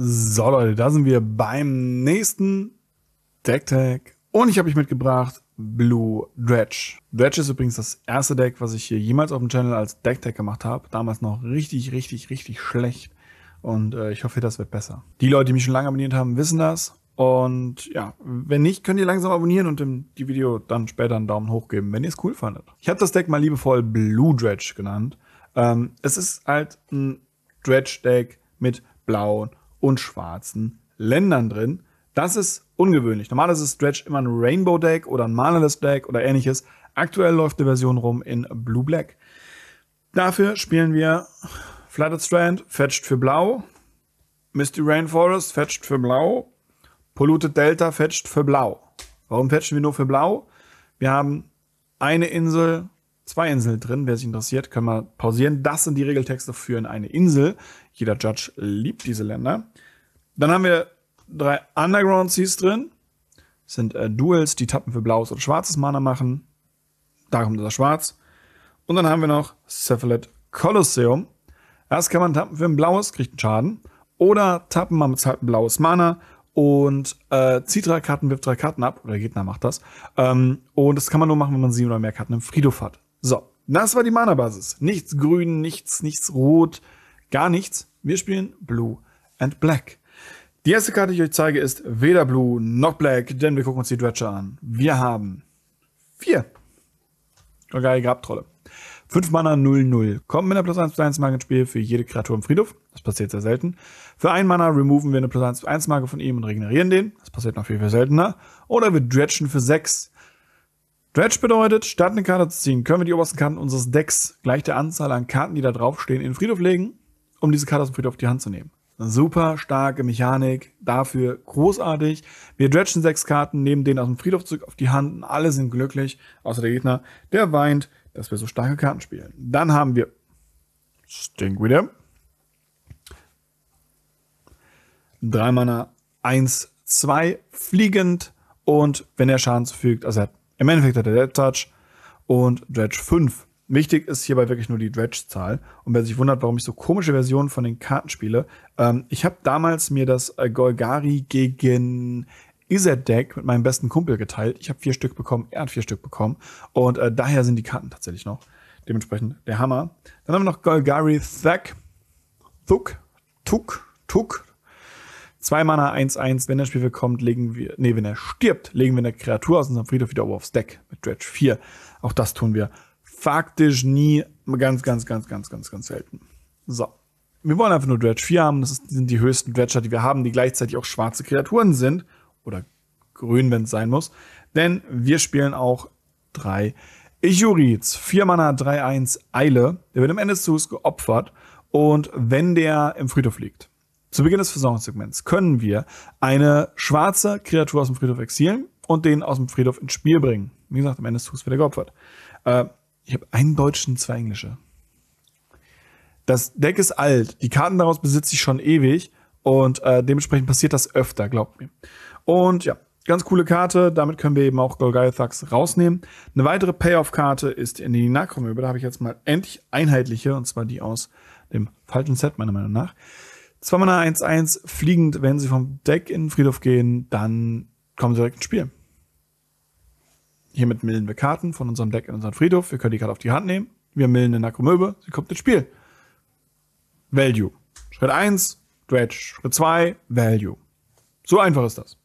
So Leute, da sind wir beim nächsten Deck Tag. Und ich habe euch mitgebracht Blue Dredge. Dredge ist übrigens das erste Deck, was ich hier jemals auf dem Channel als Deck Tag gemacht habe. Damals noch richtig, richtig, richtig schlecht. Und äh, ich hoffe, das wird besser. Die Leute, die mich schon lange abonniert haben, wissen das. Und ja, wenn nicht, könnt ihr langsam abonnieren und dem, die Video dann später einen Daumen hoch geben, wenn ihr es cool fandet. Ich habe das Deck mal liebevoll Blue Dredge genannt. Ähm, es ist halt ein Dredge-Deck mit blauen und schwarzen Ländern drin. Das ist ungewöhnlich. Normalerweise ist Stretch immer ein Rainbow Deck oder ein Manaless Deck oder ähnliches. Aktuell läuft die Version rum in Blue Black. Dafür spielen wir Flooded Strand, fetched für Blau. Misty Rainforest, fetched für Blau. Polluted Delta, fetched für Blau. Warum fetchen wir nur für Blau? Wir haben eine Insel, zwei Inseln drin. Wer sich interessiert, können wir pausieren. Das sind die Regeltexte für eine Insel. Jeder Judge liebt diese Länder. Dann haben wir drei Underground Seas drin. Das sind äh, Duels, die Tappen für blaues oder schwarzes Mana machen. Da kommt das Schwarz. Und dann haben wir noch Cephalid Colosseum. Das kann man tappen für ein blaues, kriegt einen Schaden. Oder tappen, man bezahlt ein blaues Mana und äh, zieht drei Karten, wirft drei Karten ab. Oder der Gegner macht das. Ähm, und das kann man nur machen, wenn man sieben oder mehr Karten im Friedhof hat. So, das war die Mana-Basis. Nichts grün, nichts, nichts rot, Gar nichts. Wir spielen Blue and Black. Die erste Karte, die ich euch zeige, ist weder Blue noch Black, denn wir gucken uns die Dredger an. Wir haben vier Golgai Grabtrolle. Fünf Mana 0-0. Kommen mit einer plus 1 plus 1 Marke ins Spiel für jede Kreatur im Friedhof. Das passiert sehr selten. Für einen Mana removen wir eine plus 1 plus 1 Marke von ihm und regenerieren den. Das passiert noch viel, viel seltener. Oder wir dredgen für 6. Dredge bedeutet, statt eine Karte zu ziehen, können wir die obersten Karten unseres Decks gleich der Anzahl an Karten, die da draufstehen, in den Friedhof legen um diese Karte aus dem Friedhof auf die Hand zu nehmen. Super starke Mechanik, dafür großartig. Wir dredgen sechs Karten, nehmen den aus dem Friedhof zurück auf die Hand alle sind glücklich, außer der Gegner, der weint, dass wir so starke Karten spielen. Dann haben wir Stink wieder. Drei Mana, eins, zwei, fliegend und wenn er Schaden zufügt, also im Endeffekt hat er Dead Touch und Dredge 5. Wichtig ist hierbei wirklich nur die Dredge-Zahl. Und wer sich wundert, warum ich so komische Versionen von den Karten spiele, ähm, ich habe damals mir das äh, Golgari gegen Isar-Deck mit meinem besten Kumpel geteilt. Ich habe vier Stück bekommen, er hat vier Stück bekommen. Und äh, daher sind die Karten tatsächlich noch dementsprechend der Hammer. Dann haben wir noch Golgari Thack. Thuk, Tuk, Tuk. Zwei Mana 1-1, wenn der Spielfeld kommt, legen wir, nee, wenn er stirbt, legen wir eine Kreatur aus unserem Friedhof wieder oben aufs Deck mit Dredge 4. Auch das tun wir faktisch nie, ganz, ganz, ganz, ganz, ganz, ganz selten. So. Wir wollen einfach nur Dredge 4 haben. Das sind die höchsten Dredger, die wir haben, die gleichzeitig auch schwarze Kreaturen sind. Oder grün, wenn es sein muss. Denn wir spielen auch drei Ichurids. 4 Mana, 3-1 Eile. Der wird am Ende des Zuges geopfert. Und wenn der im Friedhof liegt, zu Beginn des Versorgungssegments, können wir eine schwarze Kreatur aus dem Friedhof exilen und den aus dem Friedhof ins Spiel bringen. Wie gesagt, am Ende des Zuges wird er geopfert. Äh, ich habe einen deutschen, zwei englische. Das Deck ist alt. Die Karten daraus besitze ich schon ewig. Und äh, dementsprechend passiert das öfter, glaubt mir. Und ja, ganz coole Karte. Damit können wir eben auch Golgothax rausnehmen. Eine weitere Payoff-Karte ist in die Nakromöbel. Da habe ich jetzt mal endlich einheitliche. Und zwar die aus dem falschen Set, meiner Meinung nach. 2 Mana 1-1, fliegend, wenn sie vom Deck in den Friedhof gehen, dann kommen sie direkt ins Spiel. Hiermit millen wir Karten von unserem Deck in unseren Friedhof. Wir können die Karte auf die Hand nehmen. Wir millen eine Nakromöbe. Sie kommt ins Spiel. Value. Schritt 1, Dredge. Schritt 2, Value. So einfach ist das.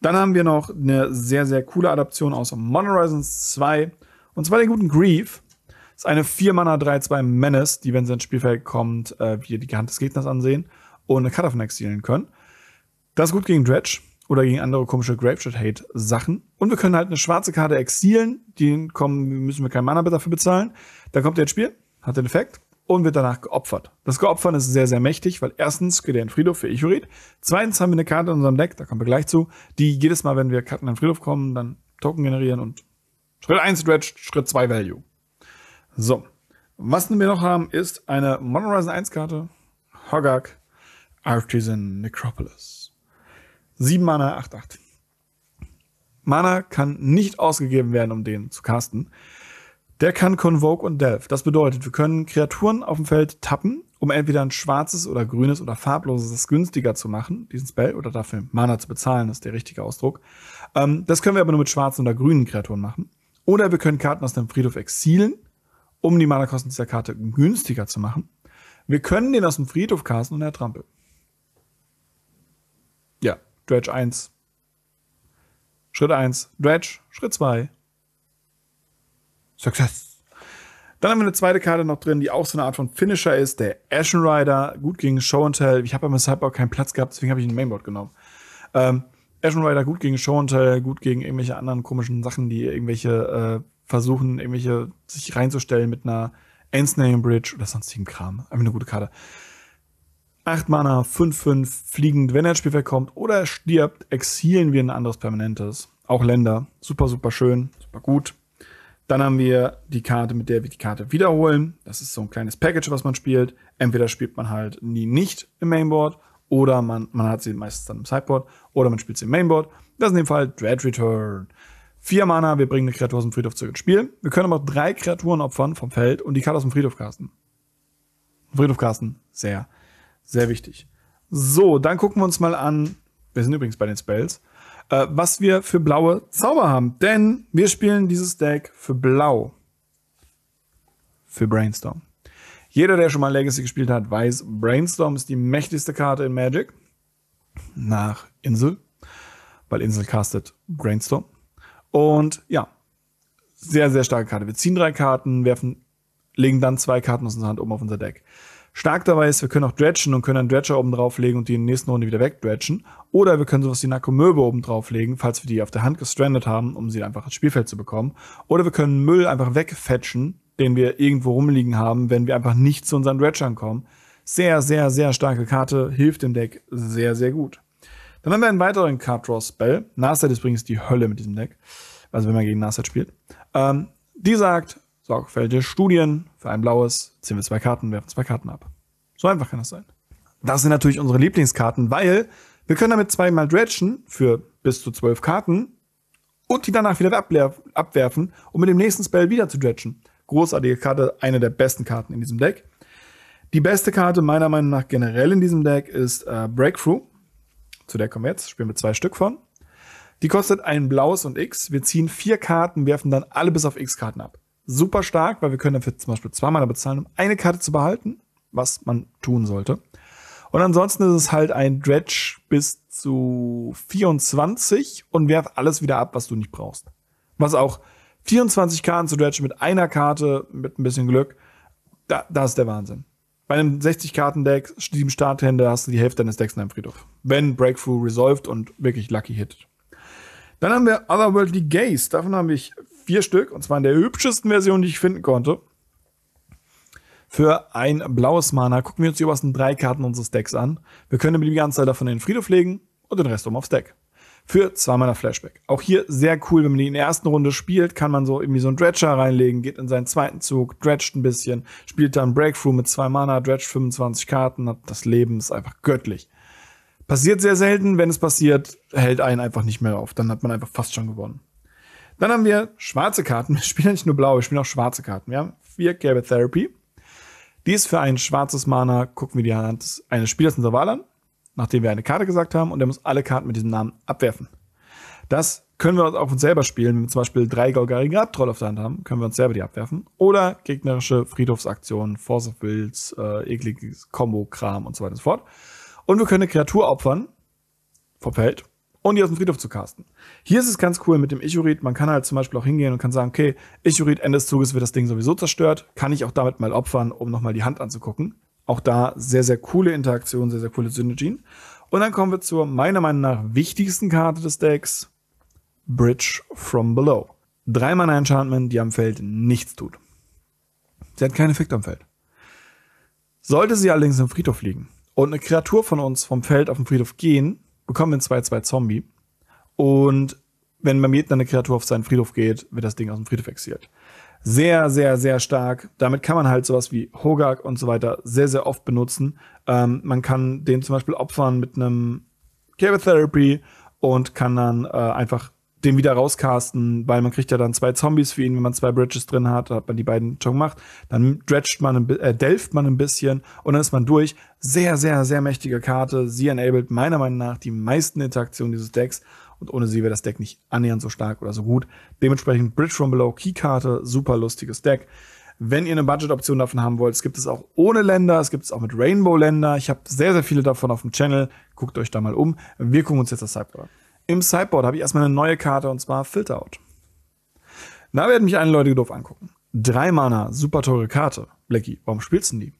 Dann haben wir noch eine sehr, sehr coole Adaption aus Modern Horizons 2. Und zwar den guten Grief. Das ist eine 4-Mana 3-2 Menace, die, wenn sie ins Spielfeld kommt, äh, wir die Hand des Gegners ansehen und eine Karte von exilen können. Das ist gut gegen Dredge oder gegen andere komische Grapeshot-Hate-Sachen. Und wir können halt eine schwarze Karte exilen, den kommen, müssen wir kein Mana dafür bezahlen. Dann kommt er ins Spiel, hat den Effekt und wird danach geopfert. Das Geopfern ist sehr, sehr mächtig, weil erstens geht er in den Friedhof für Ichurid. Zweitens haben wir eine Karte in unserem Deck, da kommen wir gleich zu, die jedes Mal, wenn wir Karten in den Friedhof kommen, dann Token generieren und Schritt 1 Stretch, Schritt 2 Value. So. Was wir noch haben, ist eine Monorizon 1 Karte, Hogak, Artisan Necropolis. 7 Mana, 8, 8. Mana kann nicht ausgegeben werden, um den zu casten. Der kann Convoke und Delve. Das bedeutet, wir können Kreaturen auf dem Feld tappen, um entweder ein schwarzes oder grünes oder farbloses günstiger zu machen, diesen Spell, oder dafür Mana zu bezahlen, ist der richtige Ausdruck. Ähm, das können wir aber nur mit schwarzen oder grünen Kreaturen machen. Oder wir können Karten aus dem Friedhof exilen, um die Mana-Kosten dieser Karte günstiger zu machen. Wir können den aus dem Friedhof casten und er trampelt. Dredge 1. Schritt 1, Dredge, Schritt 2. Success. Dann haben wir eine zweite Karte noch drin, die auch so eine Art von Finisher ist, der Ashen Rider, gut gegen Show and Tell. Ich habe aber beim Cyborg keinen Platz gehabt, deswegen habe ich ein Mainboard genommen. Ähm, Ashen Rider gut gegen Show and Tell, gut gegen irgendwelche anderen komischen Sachen, die irgendwelche äh, versuchen, irgendwelche sich reinzustellen mit einer Ensnaring Bridge oder sonstigen Kram. Einfach eine gute Karte. 8 Mana, 5-5, fliegend, wenn er ins Spielfeld kommt oder stirbt, exilen wir ein anderes Permanentes. Auch Länder. Super, super schön, super gut. Dann haben wir die Karte, mit der wir die Karte wiederholen. Das ist so ein kleines Package, was man spielt. Entweder spielt man halt nie nicht im Mainboard oder man, man hat sie meistens dann im Sideboard oder man spielt sie im Mainboard. Das ist in dem Fall Dread Return. Vier Mana, wir bringen eine Kreatur aus dem Friedhof zurück ins Spiel. Wir können aber auch drei Kreaturen opfern vom Feld und die Karte aus dem Friedhof casten. Friedhof casten, sehr. Sehr wichtig. So, dann gucken wir uns mal an. Wir sind übrigens bei den Spells. Äh, was wir für blaue Zauber haben. Denn wir spielen dieses Deck für blau. Für Brainstorm. Jeder, der schon mal Legacy gespielt hat, weiß, Brainstorm ist die mächtigste Karte in Magic. Nach Insel. Weil Insel castet Brainstorm. Und ja, sehr, sehr starke Karte. Wir ziehen drei Karten, werfen, legen dann zwei Karten aus unserer Hand oben auf unser Deck. Stark dabei ist, wir können auch dredgen und können einen Dredger oben drauflegen und die in der nächsten Runde wieder wegdredgen. Oder wir können sowas wie Nakomöbe oben drauflegen, falls wir die auf der Hand gestrandet haben, um sie einfach ins Spielfeld zu bekommen. Oder wir können Müll einfach wegfetchen, den wir irgendwo rumliegen haben, wenn wir einfach nicht zu unseren Dredgern kommen. Sehr, sehr, sehr starke Karte, hilft dem Deck sehr, sehr gut. Dann haben wir einen weiteren Card Draw Spell. Narset ist übrigens die Hölle mit diesem Deck. Also wenn man gegen Narset spielt. Ähm, die sagt, sorgfältige Studien für ein blaues, ziehen wir zwei Karten, werfen zwei Karten ab. So einfach kann das sein. Das sind natürlich unsere Lieblingskarten, weil wir können damit zweimal dredgen für bis zu zwölf Karten und die danach wieder abwerfen, um mit dem nächsten Spell wieder zu dredgen. Großartige Karte, eine der besten Karten in diesem Deck. Die beste Karte meiner Meinung nach generell in diesem Deck ist äh, Breakthrough. Zu der kommen wir jetzt, spielen wir zwei Stück von. Die kostet ein blaues und X. Wir ziehen vier Karten, werfen dann alle bis auf X-Karten ab super stark, weil wir können dafür zum Beispiel zweimal bezahlen, um eine Karte zu behalten, was man tun sollte. Und ansonsten ist es halt ein Dredge bis zu 24 und werf alles wieder ab, was du nicht brauchst. Was auch 24 Karten zu Dredge mit einer Karte, mit ein bisschen Glück, da, da ist der Wahnsinn. Bei einem 60-Karten-Deck, sieben Starthände, hast du die Hälfte deines Decks in deinem Friedhof. Wenn Breakthrough resolved und wirklich lucky hit. Dann haben wir Otherworldly Gaze. Davon habe ich vier Stück, und zwar in der hübschesten Version, die ich finden konnte. Für ein blaues Mana gucken wir uns die obersten drei Karten unseres Decks an. Wir können die ganze Zeit davon in den Friedhof legen und den Rest um aufs Deck. Für zwei Mana Flashback. Auch hier sehr cool, wenn man die in der ersten Runde spielt, kann man so irgendwie so einen Dredger reinlegen, geht in seinen zweiten Zug, dredgt ein bisschen, spielt dann Breakthrough mit zwei Mana, dredgt 25 Karten, hat das Leben, ist einfach göttlich. Passiert sehr selten, wenn es passiert, hält einen einfach nicht mehr auf. Dann hat man einfach fast schon gewonnen. Dann haben wir schwarze Karten. Wir spielen nicht nur blaue, wir spielen auch schwarze Karten. Wir haben vier gelbe Therapy. Die ist für ein schwarzes Mana, gucken wir die Hand eines Spielers in der Wahl an, nachdem wir eine Karte gesagt haben, und der muss alle Karten mit diesem Namen abwerfen. Das können wir auch uns selber spielen, wenn wir zum Beispiel drei Golgarigen Abtroll auf der Hand haben, können wir uns selber die abwerfen. Oder gegnerische Friedhofsaktionen, Force of Wills, äh, ekliges Combo-Kram und so weiter und so fort. Und wir können eine Kreatur opfern, vom und die aus dem Friedhof zu casten. Hier ist es ganz cool mit dem Ichurit. Man kann halt zum Beispiel auch hingehen und kann sagen, okay, Ichurit, Ende des Zuges wird das Ding sowieso zerstört. Kann ich auch damit mal opfern, um nochmal die Hand anzugucken. Auch da sehr, sehr coole Interaktionen, sehr, sehr coole Synergien. Und dann kommen wir zur meiner Meinung nach wichtigsten Karte des Decks. Bridge from Below. Dreimal Mana Enchantment, die am Feld nichts tut. Sie hat keinen Effekt am Feld. Sollte sie allerdings im Friedhof liegen und eine Kreatur von uns vom Feld auf den Friedhof gehen, bekommen wir einen 2-2 Zombie. Und wenn man mit eine Kreatur auf seinen Friedhof geht, wird das Ding aus dem Friedhof exiliert. Sehr, sehr, sehr stark. Damit kann man halt sowas wie Hogak und so weiter sehr, sehr oft benutzen. Ähm, man kann den zum Beispiel opfern mit einem Cable Therapy und kann dann äh, einfach den wieder rauscasten, weil man kriegt ja dann zwei Zombies für ihn, wenn man zwei Bridges drin hat, hat man die beiden schon gemacht, dann dredged man, äh, delft man ein bisschen und dann ist man durch. Sehr, sehr, sehr mächtige Karte. Sie enabled meiner Meinung nach die meisten Interaktionen dieses Decks und ohne sie wäre das Deck nicht annähernd so stark oder so gut. Dementsprechend Bridge from Below Keykarte, super lustiges Deck. Wenn ihr eine Budget-Option davon haben wollt, es gibt es auch ohne Länder, es gibt es auch mit Rainbow-Länder. Ich habe sehr, sehr viele davon auf dem Channel. Guckt euch da mal um. Wir gucken uns jetzt das Cypher an. Im Sideboard habe ich erstmal eine neue Karte und zwar Filterout. Da werden mich einige Leute doof angucken. Drei Mana, super teure Karte. Blackie, warum spielst du die?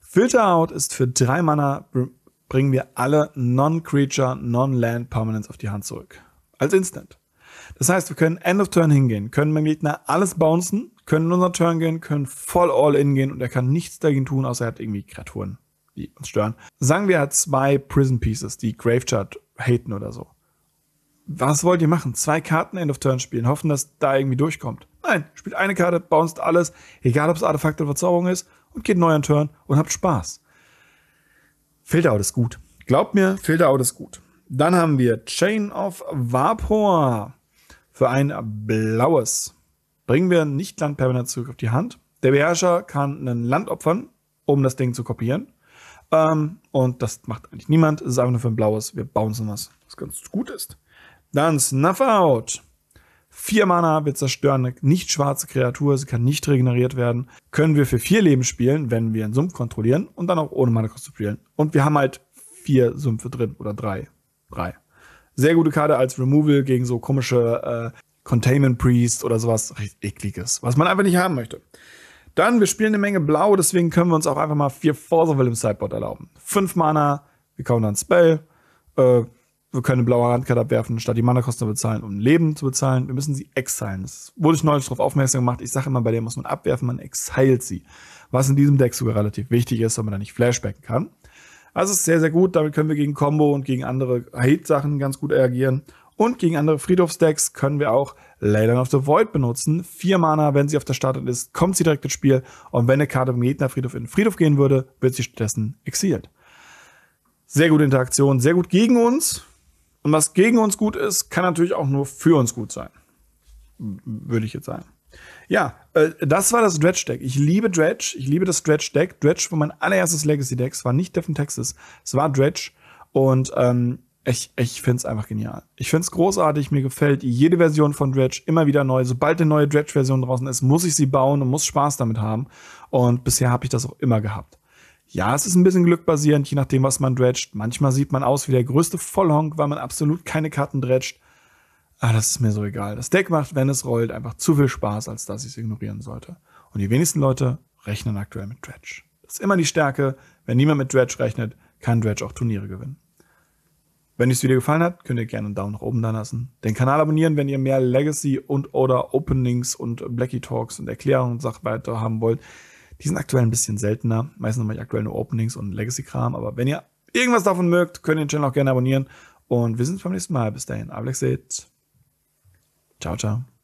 Filterout ist für drei Mana bringen wir alle Non-Creature, Non-Land Permanents auf die Hand zurück. Als Instant. Das heißt, wir können End of Turn hingehen, können beim Gegner alles bouncen, können in unser Turn gehen, können voll all in gehen und er kann nichts dagegen tun, außer er hat irgendwie Kreaturen, die uns stören. Sagen wir, er hat zwei Prison Pieces, die Gravechart haten oder so was wollt ihr machen? Zwei Karten End of Turn spielen, hoffen, dass da irgendwie durchkommt. Nein, spielt eine Karte, bounced alles, egal ob es Artefakt oder Verzauberung ist, und geht neu an Turn und habt Spaß. Filterout ist gut. Glaubt mir, Filterout ist gut. Dann haben wir Chain of Vapor für ein blaues. Bringen wir nicht Land permanent zurück auf die Hand. Der Beherrscher kann ein Land opfern, um das Ding zu kopieren. Ähm, und das macht eigentlich niemand. Es ist einfach nur für ein blaues. Wir bouncen was, was ganz gut ist. Dann Snuff Out. Vier Mana, wir zerstören eine nicht schwarze Kreatur, sie kann nicht regeneriert werden. Können wir für vier Leben spielen, wenn wir einen Sumpf kontrollieren und dann auch ohne Mana kosten spielen. Und wir haben halt vier Sümpfe drin oder drei. Drei. Sehr gute Karte als Removal gegen so komische äh, Containment Priest oder sowas. ekliges, was man einfach nicht haben möchte. Dann, wir spielen eine Menge Blau, deswegen können wir uns auch einfach mal vier Force of im Sideboard erlauben. Fünf Mana, wir kaufen dann Spell, äh, wir können eine blaue Handkarte abwerfen, statt die Mana-Kosten zu bezahlen, um Leben zu bezahlen. Wir müssen sie exilen. Das wurde ich neulich darauf aufmerksam gemacht. Ich sage immer, bei der muss man abwerfen, man exilt sie. Was in diesem Deck sogar relativ wichtig ist, weil man da nicht flashbacken kann. Also ist sehr, sehr gut. Damit können wir gegen Combo und gegen andere Hate-Sachen ganz gut reagieren. Und gegen andere Friedhofsdecks können wir auch Leyland of the Void benutzen. Vier Mana, wenn sie auf der Startseite ist, kommt sie direkt ins Spiel. Und wenn eine Karte im Gegnerfriedhof in den Friedhof gehen würde, wird sie stattdessen exiliert. Sehr gute Interaktion, sehr gut gegen uns. Und was gegen uns gut ist, kann natürlich auch nur für uns gut sein. Würde ich jetzt sagen. Ja, äh, das war das Dredge Deck. Ich liebe Dredge. Ich liebe das Dredge Deck. Dredge war mein allererstes Legacy Deck. Es war nicht Death in Texas. Es war Dredge. Und ähm, ich, ich finde es einfach genial. Ich finde es großartig. Mir gefällt jede Version von Dredge immer wieder neu. Sobald eine neue Dredge-Version draußen ist, muss ich sie bauen und muss Spaß damit haben. Und bisher habe ich das auch immer gehabt. Ja, es ist ein bisschen glückbasierend, je nachdem, was man dredgt. Manchmal sieht man aus wie der größte Vollhonk, weil man absolut keine Karten dredgt. Aber ah, das ist mir so egal. Das Deck macht, wenn es rollt, einfach zu viel Spaß, als dass ich es ignorieren sollte. Und die wenigsten Leute rechnen aktuell mit Dredge. Das ist immer die Stärke. Wenn niemand mit Dredge rechnet, kann Dredge auch Turniere gewinnen. Wenn euch das Video gefallen hat, könnt ihr gerne einen Daumen nach oben da lassen. Den Kanal abonnieren, wenn ihr mehr Legacy und oder Openings und Blackie Talks und Erklärungen und Sachen weiter haben wollt. Die sind aktuell ein bisschen seltener. Meistens mache ich aktuell nur Openings und Legacy-Kram. Aber wenn ihr irgendwas davon mögt, könnt ihr den Channel auch gerne abonnieren. Und wir sehen uns beim nächsten Mal. Bis dahin. Alex Ciao, ciao.